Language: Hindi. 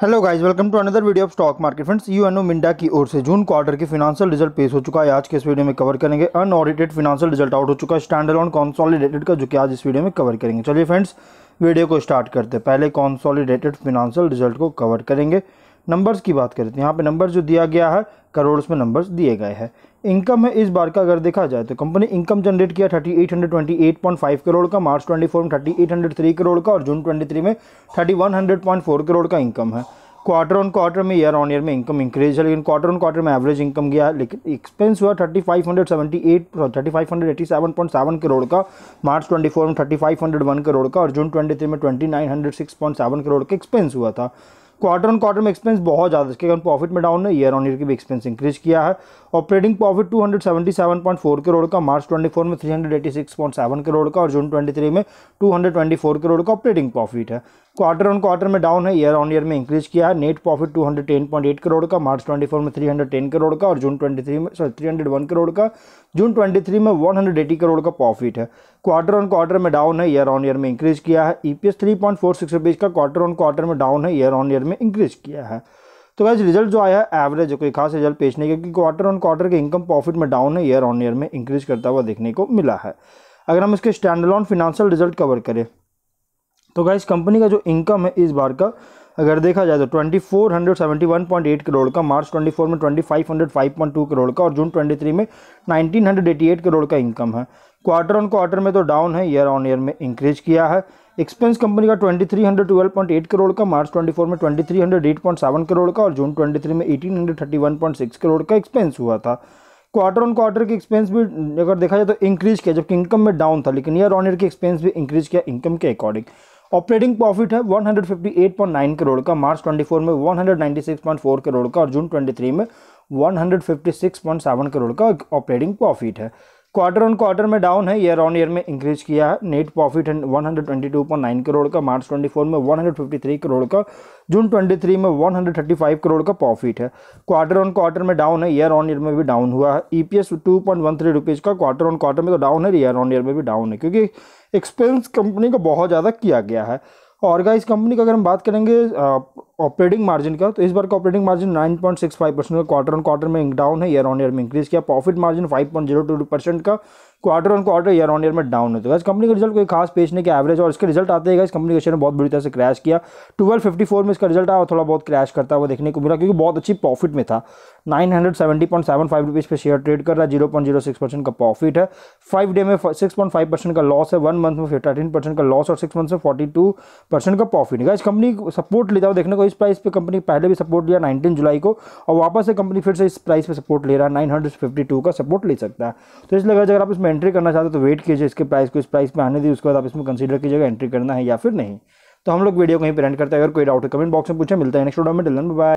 hello guys welcome to another video of stock market friends Uno Minda की ओर से जून क्वार्टर की फिनांशियल रिजल्ट पेश हो चुका है आज के इस वीडियो में कवर करेंगे अनऑडिटेड फिनांशियल रिजल्ट आउट हो चुका है स्टैंडर्ड ऑन कॉन्सॉलिडेटेड का जो कि आज इस वीडियो में कवर करेंगे चलिए फ्रेंड्स वीडियो को स्टार्ट करते हैं पहले कॉन्सॉलिडेटेड फिनांशियल रिजल्ट को कवर करेंगे नंबर्स की बात करें तो यहाँ पर नंबर जो दिया गया है करोड़ में नंबर्स दिए गए हैं इनकम है इस बार का अगर देखा जाए तो कंपनी इनकम जनरेट किया thirty eight eight hundred twenty point five crore का मार्च ट्वेंटी फोर में thirty eight hundred three crore का और जून ट्वेंटी थ्री में thirty one hundred point four crore का इनकम है क्वार्टर ऑन क्वार्टर में ईयर ऑन ईयर में इनकम इंक्रीज है लेकिन क्वार्टर ऑन क्वार्टर में एवरेज इनकम गया लेकिन एक्सपेंस हुआ thirty five hundred seventy eight thirty five hundred eighty seven point seven crore का मार्च ट्वेंटी फोर में thirty five hundred one crore का और जून ट्वेंटी थ्री में twenty nine hundred six point seven crore का एक्सपेंस हुआ था क्वार्टर ऑन क्वार्टर में एक्सपेंस बहुत ज़्यादा इसके कारण प्रॉफिट में डाउन है ईयर ऑन ईयर की भी एक्सपेंस इंक्रीज किया है ऑपरेटिंग प्रॉफिट 277.4 करोड़ का मार्च 24 में 386.7 करोड़ का और जून 23 में 224 करोड़ का ऑपरेटिंग प्रॉफिट है क्वार्टर ऑन क्वार्टर में डाउन है ईयर ऑन ईयर में इंक्रीज किया है नेट प्रॉफिट 210.8 करोड़ का मार्च 24 में 310 करोड़ का और जून 23 में सॉरी 301 करोड़ का जून 23 में 180 करोड़ का प्रॉफिट है क्वार्टर ऑन क्वार्टर में डाउन है ईयर ऑन ईयर में इंक्रीज किया है ई पी रुपीज़ का क्वार्टर ऑन क्वार्टर में डाउन है ईयर ऑन ईयर में इंक्रीज किया है तो वैसे रिजल्ट जो आया है एवरेज कोई खास रिजल्ट पेश नहीं क्योंकि क्वार्टर ऑन क्वार्टर के इनकम प्रॉफिट में डाउन है ईयर ऑन ईयर में इंक्रीज करता हुआ देखने को मिला है अगर हम इसके स्टैंडलॉन फिनेंशियल रिजल्ट कवर करें तो गाइज कंपनी का जो इनकम है इस बार का अगर देखा जाए तो 2471.8 करोड़ का मार्च 24 में 2505.2 करोड़ का और जून 23 में 1988 करोड़ का इनकम है क्वार्टर ऑन क्वार्टर में तो डाउन है ईयर ऑन ईयर में इंक्रीज किया है एक्सपेंस कंपनी का 2312.8 करोड़ का मार्च 24 में 2308.7 करोड़ का और जून 23 में 1831.6 करोड़ का एक्सपेंस हुआ था क्वार्टर ऑन क्वार्टर के एक्सपेंस भी अगर देखा जाए तो इंक्रीज किया जबकि इनकम में डाउन था लेकिन ईयर ऑन ईयर के एक्सपेंस भी इंक्रीज किया इनकम के अकॉर्डिंग ऑपरेटिंग प्रॉफिट है 158.9 करोड़ का मार्च 24 में 196.4 करोड़ का और जून 23 में 156.7 करोड़ का ऑपरेटिंग प्रॉफिट है क्वार्टर ऑन क्वार्टर में डाउन है ईयर ऑन ईयर में इंक्रीज किया है नेट प्रॉफिट है 122.9 करोड़ का मार्च 24 में 153 करोड़ का जून 23 में 135 करोड़ का प्रॉफिट है क्वार्टर ऑन क्वार्टर में डाउन है ईयर ऑन ईयर में भी डाउन हुआ है ई पी रुपीज़ का क्वार्टर ऑन क्वार्टर में तो डाउन है ईयर ऑन ईयर में भी डाउन है क्योंकि एक्सपेंस कंपनी को बहुत ज़्यादा किया गया है और इस कंपनी का अगर हम बात करेंगे ऑपरेटिंग मार्जिन का तो इस बार का ऑपरेटिंग मार्जिन 9.65 परसेंट का क्वार्टर ऑन क्वार्टर में डाउन है ईयर ऑन ईयर में इंक्रीज किया प्रॉफिट मार्जिन 5.02 परसेंट का quarter on quarter year on year में डाउन है तो कंपनी का रिजल्ट कोई खास पेश नहीं किया एवरेज और इसका रिजल्ट आते ही इस कंपनी का शेयर बहुत बुरी तरह से क्रैश किया ट्वेल्व में इसका रिजल्ट आया थोड़ा बहुत क्रैश करता हुआ देखने को मिला क्योंकि बहुत अच्छी प्रॉफिट में था nine hundred seventy point seven five rupees पर शेयर ट्रेड कर रहा है zero point zero six percent का प्रॉफिट है फाइव डे में सिक्स पॉइंट फाइव परसेंट का लॉस है वन मंथ में थर्टीन परसेंट का लॉस और सिक्स मंथ में फोर्टी टू परसेंट का प्रॉफिट है इस कंपनी सपोर्ट लेता हुआ देखने को इस प्राइस पे कंपनी पहले भी सपोर्ट लिया 19 जुलाई को और वापस से कंपनी फिर से इस प्राइस पे सपोर्ट ले रहा है 952 का सपोर्ट ले सकता है तो इसलिए अगर अगर आप इसमें एंट्री करना चाहते हो तो वेट कीजिए इसके प्राइस को इस प्राइस पर आने दी उसके बाद आप इसमें कंसिडर कीजिएगा एंट्री करना है या फिर नहीं तो हम लोग वीडियो कहीं पर एंड करते हैं अगर कोई डाउट है कमेंट बॉक्स में पूछे मिलता है नेक्स्ट वीडियो में डिलन बाय